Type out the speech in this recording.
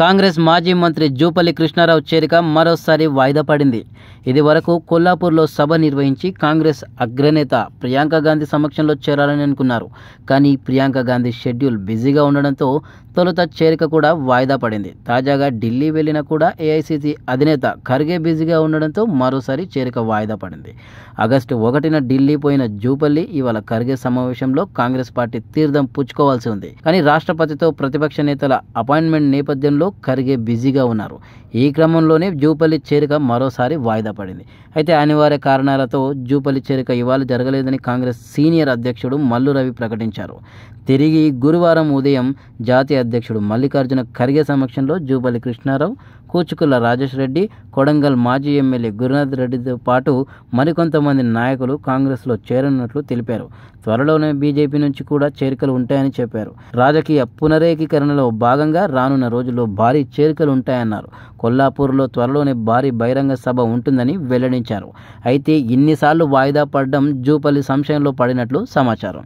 కాంగ్రెస్ మాజీ మంత్రి జూపల్లి కృష్ణారావు చేరిక మరోసారి వాయిదా పడింది ఇది వరకు కొల్లాపూర్లో సభ నిర్వహించి కాంగ్రెస్ అగ్రనేత ప్రియాంక గాంధీ సమక్షంలో చేరాలని అనుకున్నారు కానీ ప్రియాంక గాంధీ షెడ్యూల్ బిజీగా ఉండడంతో తొలుత చేరిక కూడా వాయిదా పడింది తాజాగా ఢిల్లీ వెళ్ళిన కూడా ఏఐసిసి అధినేత ఖర్గే బిజీగా ఉండడంతో మరోసారి చేరిక వాయిదా పడింది ఆగస్టు ఒకటిన ఢిల్లీ పోయిన జూపల్లి ఇవాళ ఖర్గే సమావేశంలో కాంగ్రెస్ పార్టీ తీర్థం పుచ్చుకోవాల్సి ఉంది కానీ రాష్ట్రపతితో ప్రతిపక్ష నేతల అపాయింట్మెంట్ నేపథ్యం ఆన్లైన్లో కరిగే బిజీగా ఉన్నారు ఈ క్రమంలోనే జూపల్లి చేరిక మరోసారి వాయిదా పడింది అయితే అనివార్య కారణాలతో జూపల్లి చేరిక ఇవాళ జరగలేదని కాంగ్రెస్ సీనియర్ అధ్యక్షుడు మల్లు రవి ప్రకటించారు తిరిగి గురువారం ఉదయం జాతీయ అధ్యక్షుడు మల్లికార్జున ఖర్గే సమక్షంలో జూపల్లి కృష్ణారావు కూచుకుల రాజేష్ రెడ్డి కొడంగల్ మాజీ ఎమ్మెల్యే గురునాథ్ రెడ్డితో పాటు మరికొంతమంది నాయకులు కాంగ్రెస్లో చేరనున్నట్లు తెలిపారు త్వరలోనే బీజేపీ నుంచి కూడా చేరికలు ఉంటాయని చెప్పారు రాజకీయ పునరేకీకరణలో భాగంగా రానున్న రోజుల్లో కొల్లాపూర్లో భారీ ఉంటాయన్నారు కొల్లాపూర్లో త్వరలోనే భారీ బహిరంగ సభ ఉంటుందని వెల్లడించారు అయితే ఇన్నిసార్లు వాయిదా పడడం జూపల్లి సంశయంలో పడినట్లు సమాచారం